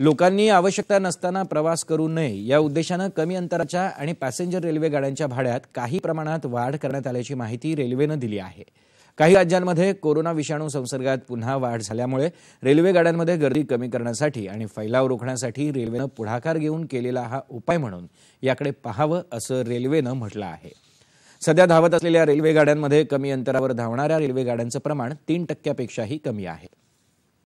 लोकांनी आवश्यकता नसताना प्रवास करू नये या उद्देशानं कमी अंतराच्या आणि पॅसेंजर रेल्वे गाड्यांच्या भाड्यात काही प्रमाणात वाढ करण्यात आल्याची माहिती रेल्वेनं दिली आहे काही राज्यांमध्ये कोरोना विषाणू संसर्गात पुन्हा वाढ झाल्यामुळे रेल्वे गाड्यांमध्ये गर्दी कमी करण्यासाठी आणि फैलाव रोखण्यासाठी रेल्वेनं पुढाकार घेऊन केलेला हा उपाय म्हणून याकडे पहावं असं रेल्वेनं म्हटलं आहे सध्या धावत असलेल्या रेल्वे गाड्यांमध्ये कमी अंतरावर धावणाऱ्या रेल्वे गाड्यांचं प्रमाण तीन टक्क्यापेक्षाही कमी आहे